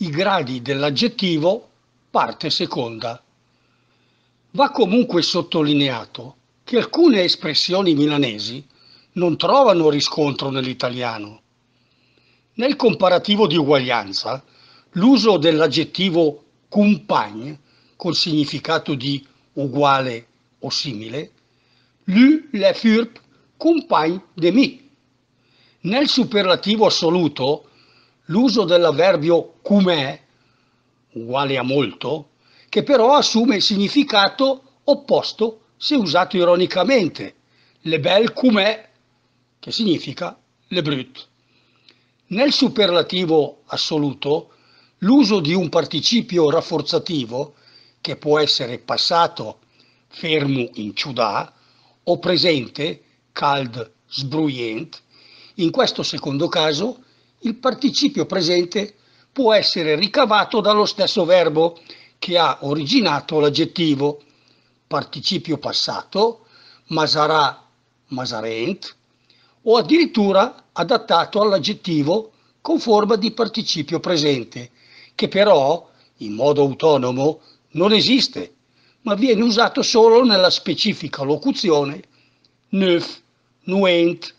i gradi dell'aggettivo, parte seconda. Va comunque sottolineato che alcune espressioni milanesi non trovano riscontro nell'italiano. Nel comparativo di uguaglianza, l'uso dell'aggettivo compagne, col significato di uguale o simile, lui le furp compagne de mi. Nel superlativo assoluto, l'uso dell'avverbio cum'è, uguale a molto, che però assume il significato opposto se usato ironicamente, le belle cum'è, che significa le brutte. Nel superlativo assoluto, l'uso di un participio rafforzativo, che può essere passato fermo in ciudà o presente, cald sbruient, in questo secondo caso il participio presente può essere ricavato dallo stesso verbo che ha originato l'aggettivo participio passato, masarà, masarent, o addirittura adattato all'aggettivo con forma di participio presente, che però, in modo autonomo, non esiste, ma viene usato solo nella specifica locuzione neuf, nuent,